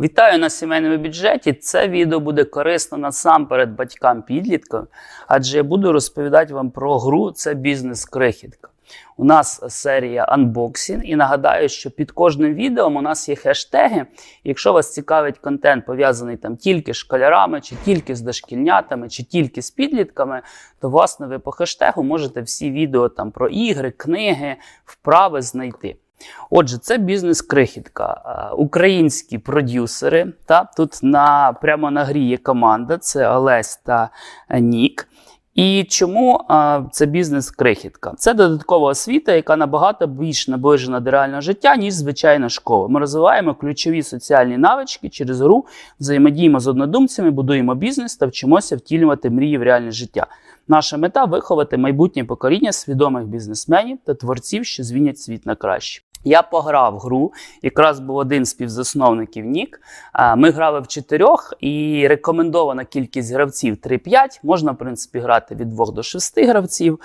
Вітаю на сімейному бюджеті. Це відео буде корисно насамперед батькам підліткам, адже я буду розповідати вам про гру це бізнес-крихітка. У нас серія анбоксінг, і нагадаю, що під кожним відео у нас є хештеги. Якщо вас цікавить контент, пов'язаний там тільки з школярами, чи тільки з дошкільнятами, чи тільки з підлітками, то власне ви по хештегу можете всі відео там про ігри, книги, вправи знайти. Отже, це бізнес-крихітка. Е, українські продюсери. Та Тут на, прямо на грі є команда: це Олесь та Нік. І чому а, е, це бізнес-крихітка? Це додаткова освіта, яка набагато більш наближена до реального життя, ніж звичайна школа. Ми розвиваємо ключові соціальні навички через гру, взаємодіємо з однодумцями, будуємо бізнес та вчимося втілювати мрії в реальне життя. Наша мета виховати майбутнє покоління свідомих бізнесменів та творців, що звінять світ на краще. Я пограв гру, якраз був один з півзасновників Нік. Ми грали в чотирьох, і рекомендована кількість гравців 3-5. Можна, в принципі, грати від 2 до 6 гравців.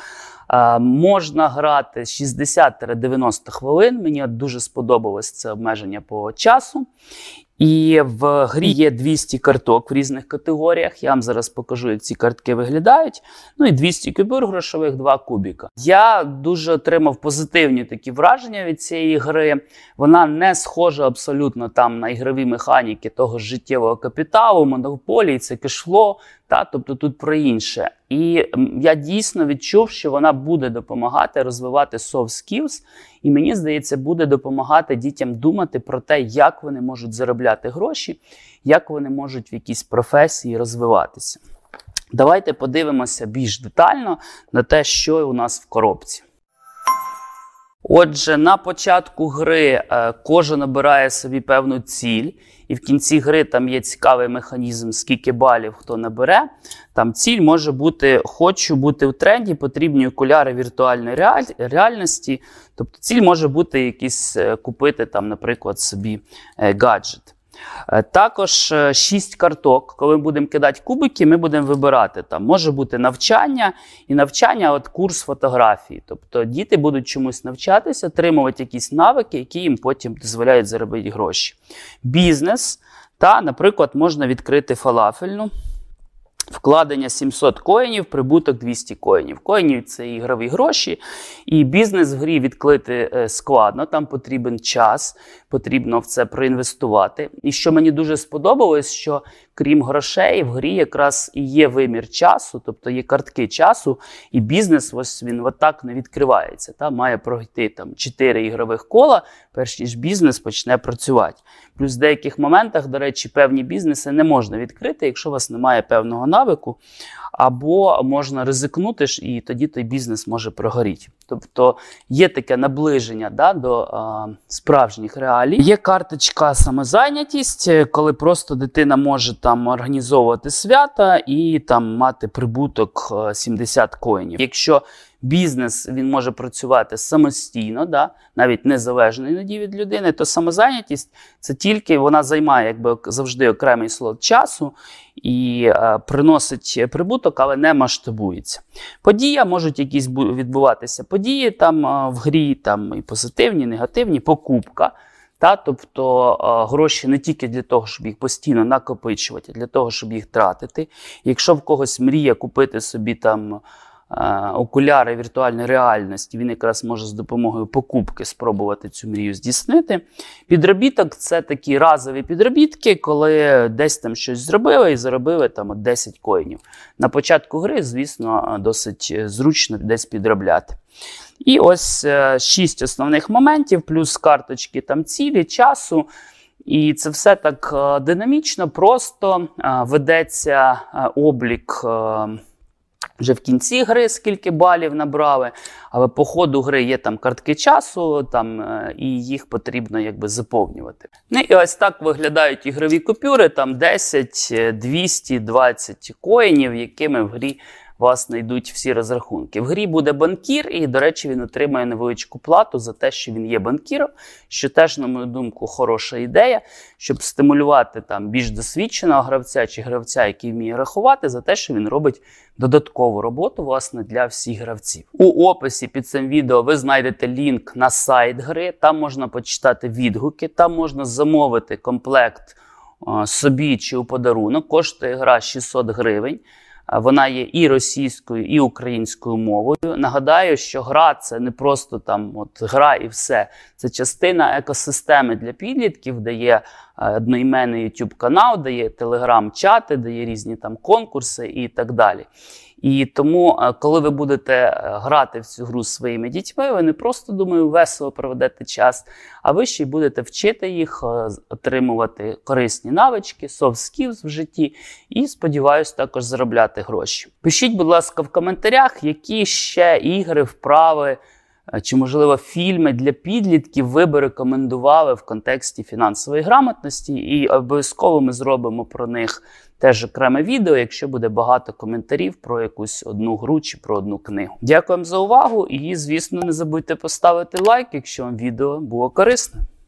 Можна грати 60-90 хвилин. Мені дуже сподобалось це обмеження по часу. І в грі є 200 карток в різних категоріях. Я вам зараз покажу, як ці картки виглядають. Ну і 200 купюр грошових, 2 кубіка. Я дуже отримав позитивні такі враження від цієї гри. Вона не схожа абсолютно там на ігрові механіки того життєвого капіталу, монополії, це кишло. Та, Тобто тут про інше. І я дійсно відчув, що вона буде допомагати розвивати soft skills, і мені здається, буде допомагати дітям думати про те, як вони можуть заробляти гроші, як вони можуть в якійсь професії розвиватися. Давайте подивимося більш детально на те, що у нас в коробці. Отже, на початку гри е, кожен обирає собі певну ціль, і в кінці гри там є цікавий механізм, скільки балів хто набере. Там ціль може бути: хочу бути в тренді, потрібні окуляри віртуальної реальності. Тобто ціль може бути якісь е, купити там, наприклад, собі е, гаджет. Е, також е, шість карток. Коли будемо кидати кубики, ми будемо вибирати. Там може бути навчання і навчання, от курс фотографії. Тобто діти будуть чомусь навчатися, отримувати якісь навики, які їм потім дозволяють заробити гроші. Бізнес та, наприклад, можна відкрити фалафельну. Вкладення 700 коїнів, прибуток 200 коїнів. Коїнів це ігрові гроші, і бізнес в грі відклити е, складно. Там потрібен час, потрібно в це проінвестувати. І що мені дуже сподобалось, що крім грошей, в грі якраз і є вимір часу, тобто є картки часу, і бізнес ось він отак не відкривається. Та має пройти там 4 ігрових кола, перш ніж бізнес почне працювати. Плюс в деяких моментах, до речі, певні бізнеси не можна відкрити, якщо у вас немає певного навичку кавику, або можна ризикнути, ж, і тоді той бізнес може прогоріти. Тобто є таке наближення да, до а, справжніх реалій. Є карточка самозайнятість, коли просто дитина може там організовувати свята і там мати прибуток 70 е, коїнів. Якщо бізнес він може працювати самостійно, да, навіть незалежно іноді від людини, то самозайнятість це тільки вона займає якби завжди окремий слот часу і е, приносить прибуток, але не масштабується. Подія можуть якісь відбуватися події там е, в грі, там і позитивні, і негативні, покупка. Та, Тобто е, гроші не тільки для того, щоб їх постійно накопичувати, а для того, щоб їх тратити. Якщо в когось мрія купити собі там Е, окуляри віртуальної реальності, він якраз може з допомогою покупки спробувати цю мрію здійснити. Підробіток це такі разові підробітки, коли десь там щось зробили і заробили там 10 коїнів. На початку гри, звісно, досить зручно десь підробляти. І ось е, шість основних моментів, плюс карточки там цілі, часу. І це все так е, динамічно, просто ведеться облік вже в кінці гри скільки балів набрали, але по ходу гри є там картки часу, там е, і їх потрібно якби заповнювати. Ну І ось так виглядають ігрові купюри: там 10, 200, 20 коїнів, якими в грі Власне, йдуть всі розрахунки. В грі буде банкір, і, до речі, він отримає невеличку плату за те, що він є банкіром, що теж, на мою думку, хороша ідея, щоб стимулювати там більш досвідченого гравця чи гравця, який вміє рахувати, за те, що він робить додаткову роботу власне, для всіх гравців. У описі під цим відео ви знайдете лінк на сайт гри, там можна почитати відгуки, там можна замовити комплект. Собі чи у подарунок коштує гра 600 гривень. Вона є і російською, і українською мовою. Нагадаю, що гра це не просто там от гра і все. Це частина екосистеми для підлітків, де є одноіменний YouTube канал, де є телеграм-чати, де є різні там конкурси і так далі. І тому, е, коли ви будете е, грати в цю гру з своїми дітьми, ви не просто думаю, весело проведете час, а ви ще й будете вчити їх, е, отримувати корисні навички, soft skills в житті і, сподіваюся, також заробляти гроші. Пишіть, будь ласка, в коментарях, які ще ігри, вправи. Е, чи, можливо, фільми для підлітків ви би рекомендували в контексті фінансової грамотності, і обов'язково ми зробимо про них теж окреме відео, якщо буде багато коментарів про якусь одну гру чи про одну книгу. Дякуємо за увагу і, звісно, не забудьте поставити лайк, якщо вам відео було корисним.